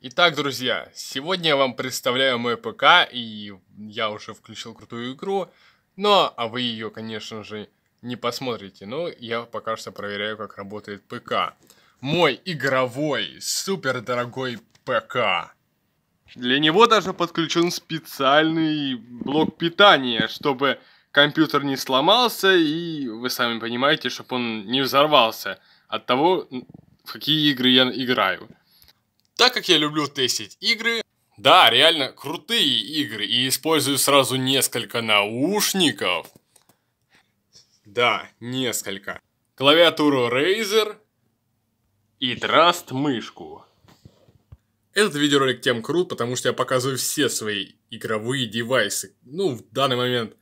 Итак, друзья, сегодня я вам представляю мой ПК, и я уже включил крутую игру, но, а вы ее, конечно же, не посмотрите, но ну, я пока что проверяю, как работает ПК. Мой игровой, супер дорогой ПК. Для него даже подключен специальный блок питания, чтобы компьютер не сломался, и вы сами понимаете, чтобы он не взорвался от того, в какие игры я играю. Так как я люблю тестить игры, да, реально крутые игры, и использую сразу несколько наушников. Да, несколько. Клавиатуру Razer и Drast мышку. Этот видеоролик тем крут, потому что я показываю все свои игровые девайсы. Ну, в данный момент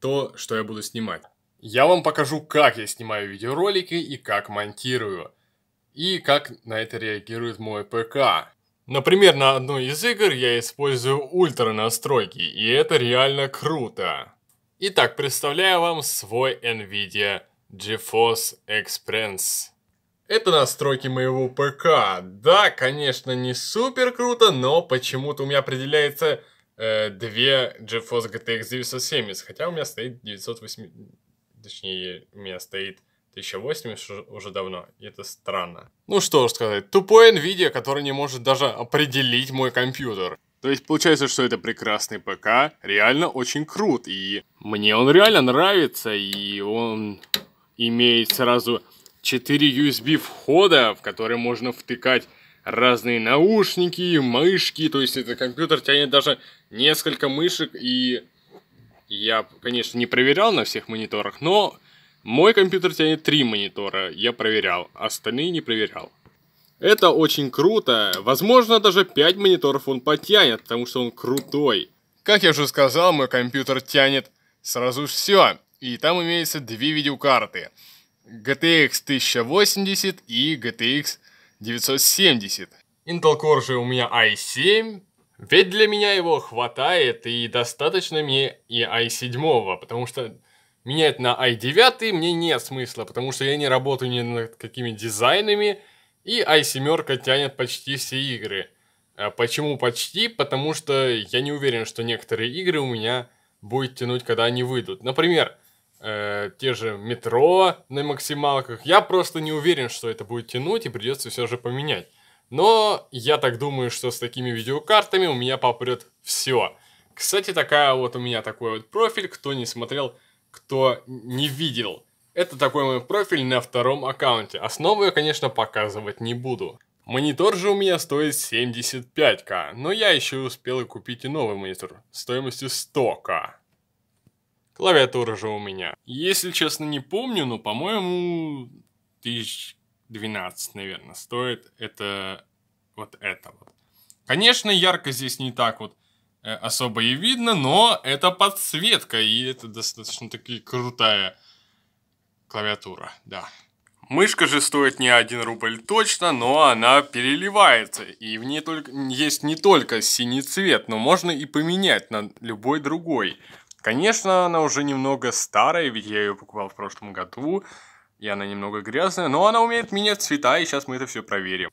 то, что я буду снимать. Я вам покажу, как я снимаю видеоролики и как монтирую и как на это реагирует мой ПК. Например, на одной из игр я использую ультра настройки, и это реально круто. Итак, представляю вам свой NVIDIA GeForce Experience. Это настройки моего ПК. Да, конечно, не супер круто, но почему-то у меня определяется э, две GeForce GTX 970, хотя у меня стоит 980... Точнее, у меня стоит 1080 уже давно, и это странно. Ну что ж сказать, тупой Nvidia, который не может даже определить мой компьютер. То есть получается, что это прекрасный ПК, реально очень крут, и мне он реально нравится, и он имеет сразу 4 USB входа, в которые можно втыкать разные наушники, мышки, то есть этот компьютер тянет даже несколько мышек, и я, конечно, не проверял на всех мониторах, но мой компьютер тянет три монитора, я проверял, остальные не проверял. Это очень круто, возможно даже 5 мониторов он потянет, потому что он крутой. Как я уже сказал, мой компьютер тянет сразу все, и там имеется две видеокарты. GTX 1080 и GTX 970. Intel Core же у меня i7, ведь для меня его хватает и достаточно мне и i7, потому что менять на i9 мне нет смысла, потому что я не работаю ни над какими дизайнами, и i7 тянет почти все игры. А почему почти? Потому что я не уверен, что некоторые игры у меня будет тянуть, когда они выйдут. Например, э, те же метро на максималках. Я просто не уверен, что это будет тянуть, и придется все же поменять. Но я так думаю, что с такими видеокартами у меня попрет все. Кстати, такая вот у меня такой вот профиль. Кто не смотрел кто не видел. Это такой мой профиль на втором аккаунте. Основу я, конечно, показывать не буду. Монитор же у меня стоит 75к, но я еще успел и купить и новый монитор стоимостью 100к. Клавиатура же у меня. Если честно, не помню, но, по-моему, 1012, наверное, стоит это вот это вот. Конечно, ярко здесь не так вот Э, особо и видно, но это подсветка, и это достаточно таки крутая клавиатура, да. Мышка же стоит не один рубль точно, но она переливается, и в ней только, есть не только синий цвет, но можно и поменять на любой другой. Конечно, она уже немного старая, ведь я ее покупал в прошлом году, и она немного грязная, но она умеет менять цвета, и сейчас мы это все проверим.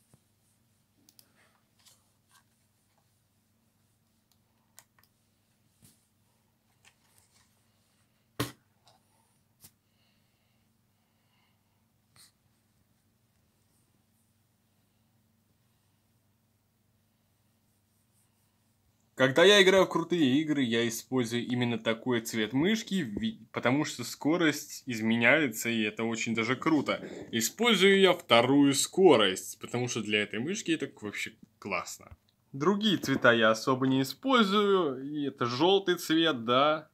Когда я играю в крутые игры, я использую именно такой цвет мышки, потому что скорость изменяется, и это очень даже круто. Использую я вторую скорость, потому что для этой мышки это вообще классно. Другие цвета я особо не использую, и это желтый цвет, да.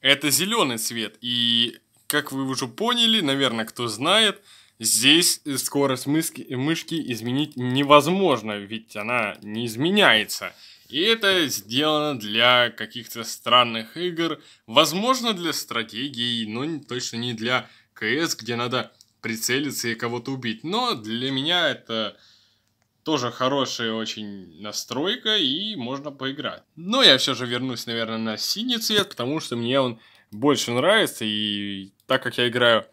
Это зеленый цвет, и как вы уже поняли, наверное, кто знает, здесь скорость мышки, мышки изменить невозможно, ведь она не изменяется. И это сделано для каких-то странных игр, возможно, для стратегии, но точно не для КС, где надо прицелиться и кого-то убить. Но для меня это тоже хорошая очень настройка, и можно поиграть. Но я все же вернусь, наверное, на синий цвет, потому что мне он больше нравится, и так как я играю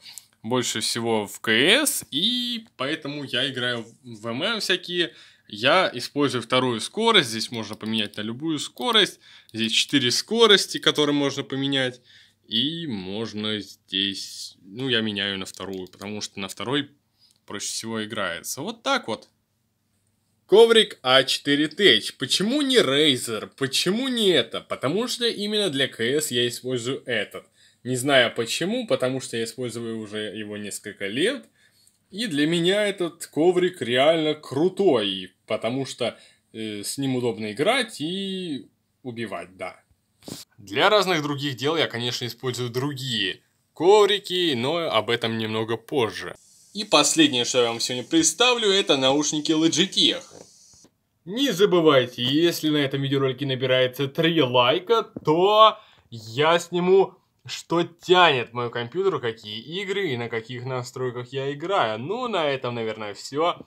больше всего в КС, и поэтому я играю в ММ всякие я использую вторую скорость. Здесь можно поменять на любую скорость. Здесь 4 скорости, которые можно поменять. И можно здесь... Ну, я меняю на вторую, потому что на второй проще всего играется. Вот так вот. Коврик A4TH. А почему не Razer? Почему не это? Потому что именно для КС я использую этот. Не знаю почему, потому что я использую уже его несколько лет. И для меня этот коврик реально крутой, потому что э, с ним удобно играть и убивать, да. Для разных других дел я, конечно, использую другие коврики, но об этом немного позже. И последнее, что я вам сегодня представлю, это наушники Logitech. Не забывайте, если на этом видеоролике набирается 3 лайка, то я сниму что тянет мой компьютер, какие игры и на каких настройках я играю. Ну, на этом, наверное, все.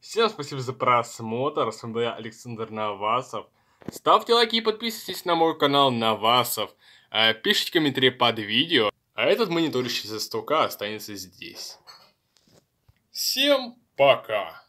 Всем спасибо за просмотр. С вами был я, Александр Навасов. Ставьте лайки и подписывайтесь на мой канал Навасов. Э, пишите комментарии под видео. А этот мониторище за стука останется здесь. Всем пока!